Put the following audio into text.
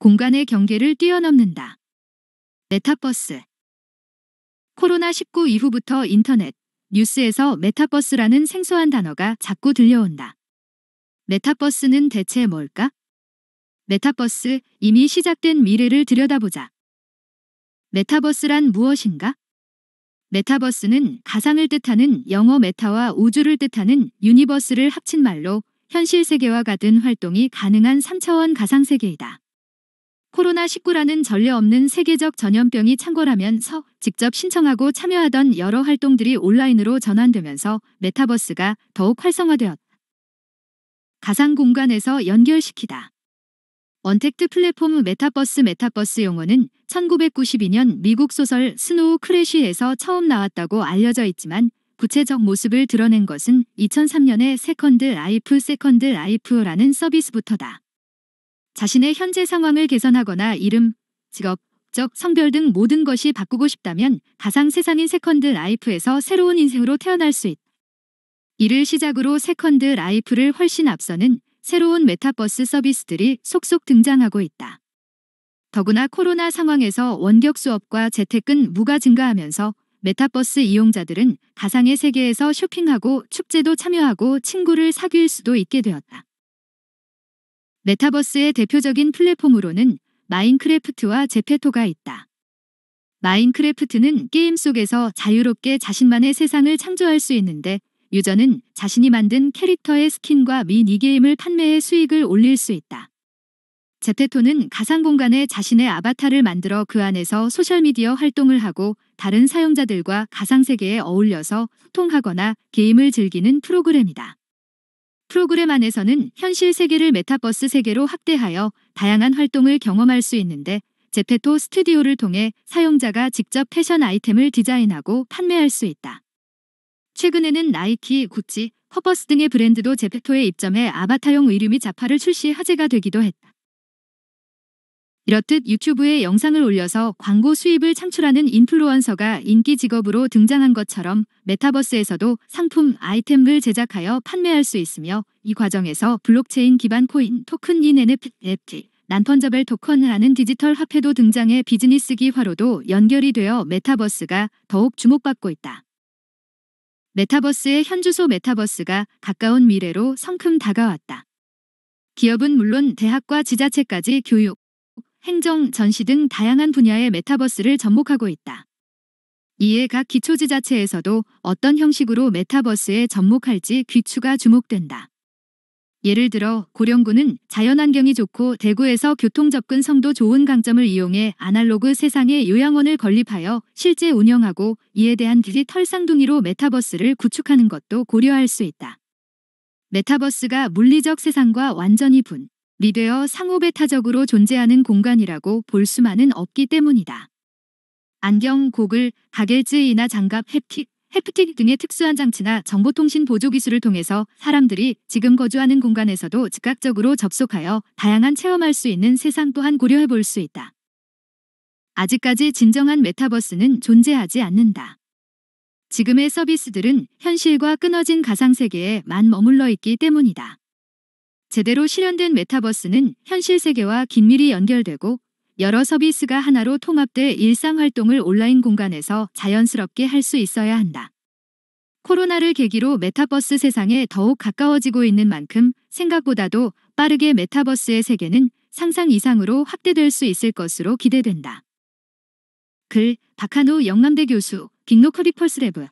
공간의 경계를 뛰어넘는다. 메타버스 코로나19 이후부터 인터넷, 뉴스에서 메타버스라는 생소한 단어가 자꾸 들려온다. 메타버스는 대체 뭘까? 메타버스, 이미 시작된 미래를 들여다보자. 메타버스란 무엇인가? 메타버스는 가상을 뜻하는 영어 메타와 우주를 뜻하는 유니버스를 합친 말로 현실 세계와 같은 활동이 가능한 3차원 가상세계이다. 코로나19라는 전례 없는 세계적 전염병이 창궐하면서 직접 신청하고 참여하던 여러 활동들이 온라인으로 전환되면서 메타버스가 더욱 활성화되었다. 가상 공간에서 연결시키다. 언택트 플랫폼 메타버스 메타버스 용어는 1992년 미국 소설 스노우 크래쉬에서 처음 나왔다고 알려져 있지만 구체적 모습을 드러낸 것은 2003년의 세컨드 라이프 세컨드 라이프라는 서비스부터다. 자신의 현재 상황을 개선하거나 이름, 직업, 적, 성별 등 모든 것이 바꾸고 싶다면 가상 세상인 세컨드 라이프에서 새로운 인생으로 태어날 수 있다. 이를 시작으로 세컨드 라이프를 훨씬 앞서는 새로운 메타버스 서비스들이 속속 등장하고 있다. 더구나 코로나 상황에서 원격 수업과 재택근 무가 증가하면서 메타버스 이용자들은 가상의 세계에서 쇼핑하고 축제도 참여하고 친구를 사귈 수도 있게 되었다. 메타버스의 대표적인 플랫폼으로는 마인크래프트와 제페토가 있다. 마인크래프트는 게임 속에서 자유롭게 자신만의 세상을 창조할 수 있는데 유저는 자신이 만든 캐릭터의 스킨과 미니게임을 판매해 수익을 올릴 수 있다. 제페토는 가상 공간에 자신의 아바타를 만들어 그 안에서 소셜미디어 활동을 하고 다른 사용자들과 가상세계에 어울려서 소통하거나 게임을 즐기는 프로그램이다. 프로그램 안에서는 현실 세계를 메타버스 세계로 확대하여 다양한 활동을 경험할 수 있는데 제페토 스튜디오를 통해 사용자가 직접 패션 아이템을 디자인하고 판매할 수 있다. 최근에는 나이키, 구찌, 퍼버스 등의 브랜드도 제페토에 입점해 아바타용 의류 및 자파를 출시 화제가 되기도 했다. 이렇듯 유튜브에 영상을 올려서 광고 수입을 창출하는 인플루언서가 인기 직업으로 등장한 것처럼 메타버스에서도 상품 아이템을 제작하여 판매할 수 있으며 이 과정에서 블록체인 기반 코인 토큰인 NFT, 난펀저벨 토큰하는 디지털 화폐도 등장해 비즈니스 기화로도 연결이 되어 메타버스가 더욱 주목받고 있다. 메타버스의 현주소 메타버스가 가까운 미래로 성큼 다가왔다. 기업은 물론 대학과 지자체까지 교육, 행정, 전시 등 다양한 분야의 메타버스를 접목하고 있다. 이에 각 기초지자체에서도 어떤 형식으로 메타버스에 접목할지 귀추가 주목된다. 예를 들어 고령군은 자연환경이 좋고 대구에서 교통접근 성도 좋은 강점을 이용해 아날로그 세상의 요양원을 건립하여 실제 운영하고 이에 대한 디지털 쌍둥이로 메타버스를 구축하는 것도 고려할 수 있다. 메타버스가 물리적 세상과 완전히 분, 리베어 상호배타적으로 존재하는 공간이라고 볼 수만은 없기 때문이다. 안경, 고글, 가게즈이나 장갑, 햅틱, 헤프틱 등의 특수한 장치나 정보통신 보조 기술을 통해서 사람들이 지금 거주하는 공간에서도 즉각적으로 접속하여 다양한 체험할 수 있는 세상 또한 고려해 볼 수 있다. 아직까지 진정한 메타버스는 존재하지 않는다. 지금의 서비스들은 현실과 끊어진 가상세계에만 머물러 있기 때문이다. 제대로 실현된 메타버스는 현실 세계와 긴밀히 연결되고 여러 서비스가 하나로 통합돼 일상 활동을 온라인 공간에서 자연스럽게 할 수 있어야 한다. 코로나를 계기로 메타버스 세상에 더욱 가까워지고 있는 만큼 생각보다도 빠르게 메타버스의 세계는 상상 이상으로 확대될 수 있을 것으로 기대된다. 글 박한우 영남대 교수 빅노 커리퍼스 랩브